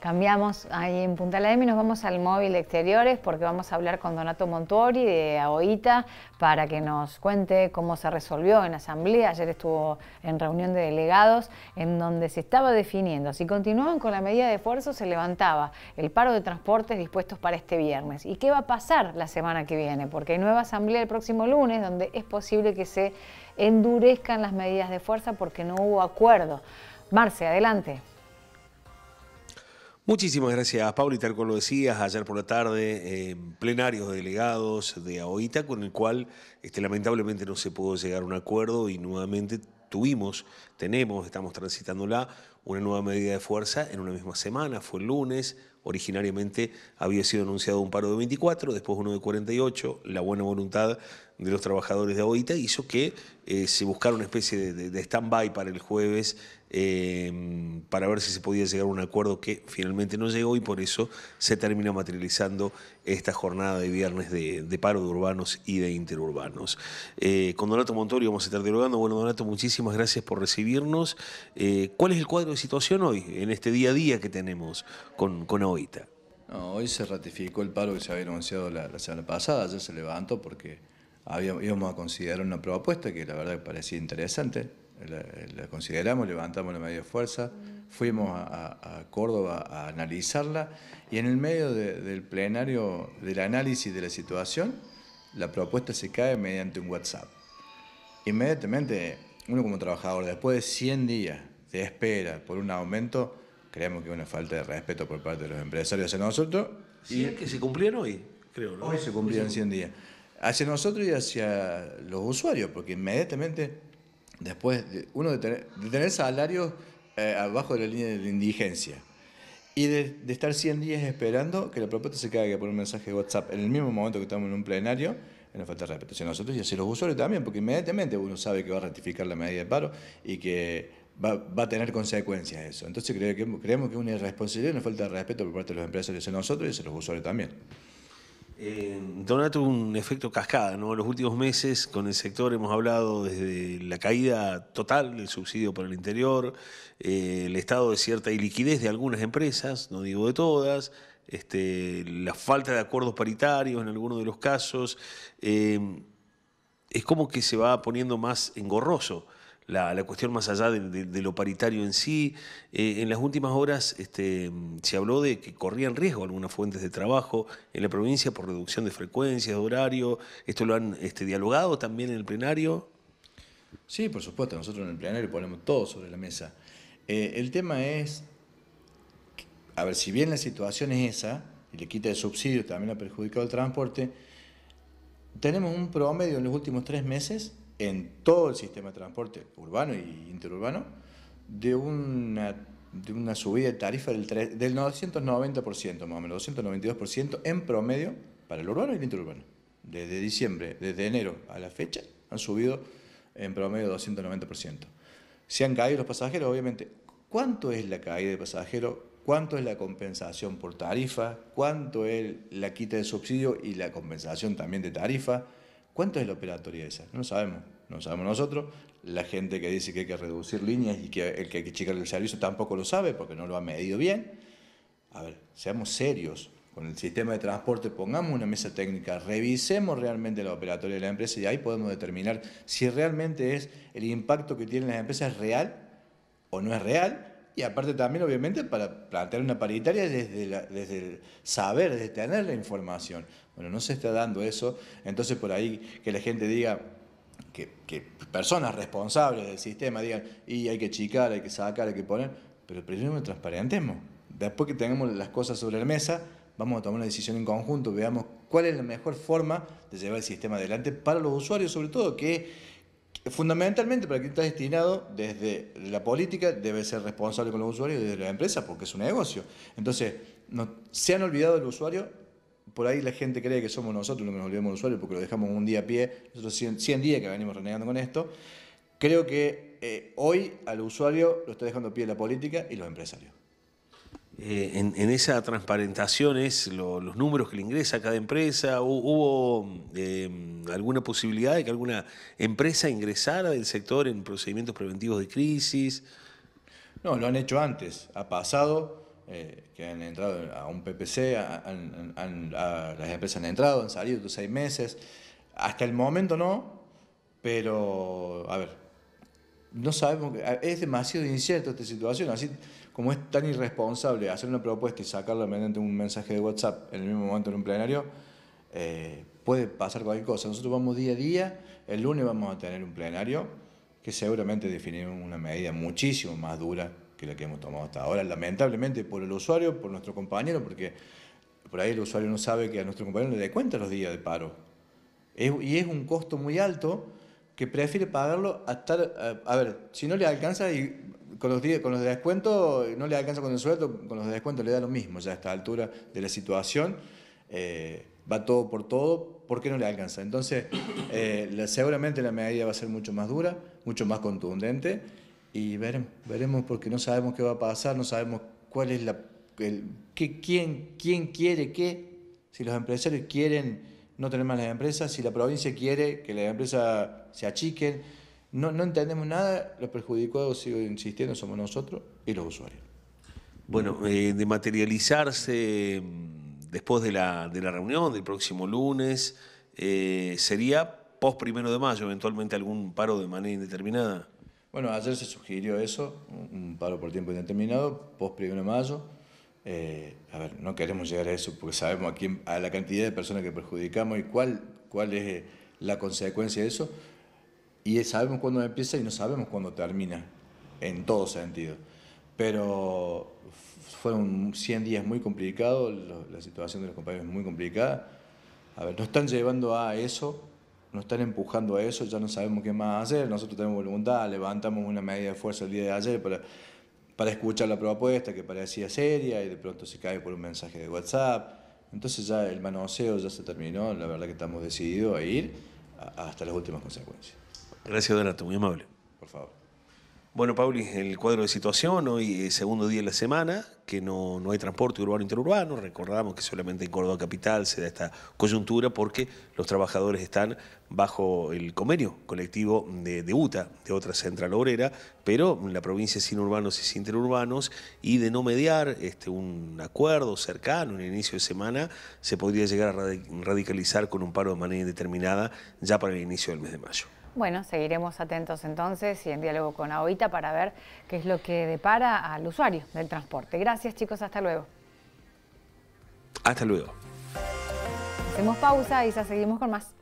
Cambiamos ahí en Punta La nos vamos al móvil de exteriores porque vamos a hablar con Donato Montuori de AOITA para que nos cuente cómo se resolvió en asamblea. Ayer estuvo en reunión de delegados en donde se estaba definiendo si continuaban con la medida de esfuerzo se levantaba el paro de transportes dispuestos para este viernes. ¿Y qué va a pasar la semana que viene? Porque hay nueva asamblea el próximo lunes donde es posible que se endurezcan las medidas de fuerza porque no hubo acuerdo. Marce, adelante. Muchísimas gracias, Pablo. Y tal como lo decías, ayer por la tarde, en plenarios de delegados de AOITA, con el cual este, lamentablemente no se pudo llegar a un acuerdo y nuevamente tuvimos, tenemos, estamos transitándola, una nueva medida de fuerza en una misma semana. Fue el lunes, Originariamente había sido anunciado un paro de 24, después uno de 48. La buena voluntad de los trabajadores de AOITA hizo que eh, se buscara una especie de, stand-by para el jueves eh, para ver si se podía llegar a un acuerdo que finalmente no llegó y por eso se termina materializando esta jornada de viernes de, paro de urbanos y de interurbanos. Eh, con Donato Montorio vamos a estar dialogando. Bueno, Donato, muchísimas gracias por recibirnos. ¿Cuál es el cuadro de situación hoy, en este día a día que tenemos con, con hoy se ratificó el paro que se había anunciado la, semana pasada, ayer se levantó porque íbamos a considerar una propuesta que la verdad parecía interesante, la, consideramos, levantamos la media fuerza, fuimos a, Córdoba a analizarla y en el medio del plenario del análisis de la situación, la propuesta se cae mediante un WhatsApp. Inmediatamente, uno como trabajador, después de 100 días de espera por un aumento, creemos que es una falta de respeto por parte de los empresarios hacia nosotros. Sí, y es que se cumplieron hoy, creo. Hoy se cumplieron 100 días. Hacia nosotros y hacia los usuarios, porque inmediatamente después de, uno de tener, salarios eh, abajo de la línea de la indigencia y de, estar 100 días esperando que la propuesta se caiga por un mensaje de WhatsApp en el mismo momento que estamos en un plenario, es una falta de respeto hacia nosotros y hacia los usuarios también, porque inmediatamente uno sabe que va a ratificar la medida de paro y que va, a tener consecuencias eso. Entonces creo que, creemos que es una irresponsabilidad una falta de respeto por parte de los empresarios en nosotros y de los usuarios también. Eh, Donato, un efecto cascada, ¿no? En los últimos meses con el sector hemos hablado desde la caída total del subsidio para el interior, eh, el estado de cierta iliquidez de algunas empresas, no digo de todas, este, la falta de acuerdos paritarios en algunos de los casos, eh, es como que se va poniendo más engorroso la, cuestión más allá de, lo paritario en sí. Eh, en las últimas horas este, se habló de que corrían riesgo algunas fuentes de trabajo en la provincia por reducción de frecuencias, de horario. ¿Esto lo han este, dialogado también en el plenario? Sí, por supuesto, nosotros en el plenario ponemos todo sobre la mesa. Eh, el tema es, a ver, si bien la situación es esa, y le quita el subsidio, también ha perjudicado el transporte, tenemos un promedio en los últimos tres meses en todo el sistema de transporte urbano e interurbano de una, de una subida de tarifa del, del 990%, más o menos, 292% en promedio para el urbano y el interurbano. Desde diciembre, desde enero a la fecha, han subido en promedio 290%. Se han caído los pasajeros, obviamente. ¿Cuánto es la caída de pasajeros? ¿Cuánto es la compensación por tarifa? ¿Cuánto es la quita de subsidio y la compensación también de tarifa? ¿Cuánto es la operatoria esa? No sabemos, no sabemos nosotros. La gente que dice que hay que reducir líneas y que el que hay que checar el servicio tampoco lo sabe porque no lo ha medido bien. A ver, seamos serios con el sistema de transporte, pongamos una mesa técnica, revisemos realmente la operatoria de la empresa y ahí podemos determinar si realmente es el impacto que tienen las empresas real o no es real y aparte también, obviamente, para plantear una paritaria desde, desde el saber, desde tener la información. Bueno, no se está dando eso, entonces por ahí que la gente diga, que, personas responsables del sistema digan, y hay que chicar, hay que sacar, hay que poner, pero primero transparentemos. Después que tengamos las cosas sobre la mesa, vamos a tomar una decisión en conjunto, veamos cuál es la mejor forma de llevar el sistema adelante para los usuarios, sobre todo que Fundamentalmente, para quien está destinado desde la política, debe ser responsable con los usuarios y desde la empresa, porque es un negocio. Entonces, no, se han olvidado del usuario. Por ahí la gente cree que somos nosotros los que nos olvidamos del usuario porque lo dejamos un día a pie. Nosotros 100, días que venimos renegando con esto. Creo que eh, hoy al usuario lo está dejando a pie la política y los empresarios. Eh, en, esa transparentación es los números que le ingresa a cada empresa. ¿Hubo em, alguna posibilidad de que alguna empresa ingresara del sector en procedimientos preventivos de crisis? No, lo han hecho antes. Ha pasado eh, que han entrado a un PPC, a, las empresas han entrado, han salido seis meses. Hasta el momento no, pero a ver, no sabemos, es demasiado incierto esta situación, así como es tan irresponsable hacer una propuesta y sacarla mediante un mensaje de WhatsApp en el mismo momento en un plenario, eh, puede pasar cualquier cosa. Nosotros vamos día a día, el lunes vamos a tener un plenario que seguramente definirá una medida muchísimo más dura que la que hemos tomado hasta ahora, lamentablemente por el usuario, por nuestro compañero, porque por ahí el usuario no sabe que a nuestro compañero le dé cuenta los días de paro. y es un costo muy alto que prefiere pagarlo hasta... a, ver, si no le alcanza y con los, con los descuentos, no le alcanza con el sueldo, con los descuentos le da lo mismo ya a esta altura de la situación, eh, va todo por todo, ¿por qué no le alcanza? Entonces, eh, seguramente la medida va a ser mucho más dura, mucho más contundente y veremos, veremos porque no sabemos qué va a pasar, no sabemos cuál es la, quién, quién quiere qué, si los empresarios quieren no tenemos las empresas, si la provincia quiere que las empresas se achiquen, no, entendemos nada, los perjudicados, sigo insistiendo, somos nosotros y los usuarios. Bueno, eh, de materializarse mm, después de la, reunión del próximo lunes, eh, ¿sería post primero de mayo eventualmente algún paro de manera indeterminada? Bueno, ayer se sugirió eso, un paro por tiempo indeterminado, post primero de mayo. Eh, a ver, no queremos llegar a eso porque sabemos a, quién, a la cantidad de personas que perjudicamos y cuál, cuál es eh, la consecuencia de eso. Y sabemos cuándo empieza y no sabemos cuándo termina, en todo sentido. Pero fueron 100 días muy complicados, la situación de los compañeros es muy complicada. A ver, nos están llevando a eso, nos están empujando a eso, ya no sabemos qué más hacer. Nosotros tenemos voluntad, levantamos una medida de fuerza el día de ayer para para escuchar la propuesta que parecía seria y de pronto se cae por un mensaje de WhatsApp. Entonces ya el manoseo ya se terminó, la verdad que estamos decididos a ir hasta las últimas consecuencias. Gracias Donato, muy amable. Por favor. Bueno, Pauli, el cuadro de situación, hoy es eh, segundo día de la semana, que no, no hay transporte urbano interurbano, recordamos que solamente en Córdoba Capital se da esta coyuntura porque los trabajadores están bajo el convenio colectivo de, UTA, de otra central obrera, pero la provincia sin urbanos y sin interurbanos, y de no mediar este, un acuerdo cercano, en el inicio de semana, se podría llegar a radicalizar con un paro de manera indeterminada ya para el inicio del mes de mayo. Bueno, seguiremos atentos entonces y en diálogo con AOITA para ver qué es lo que depara al usuario del transporte. Gracias chicos, hasta luego. Hasta luego. Hacemos pausa y ya seguimos con más.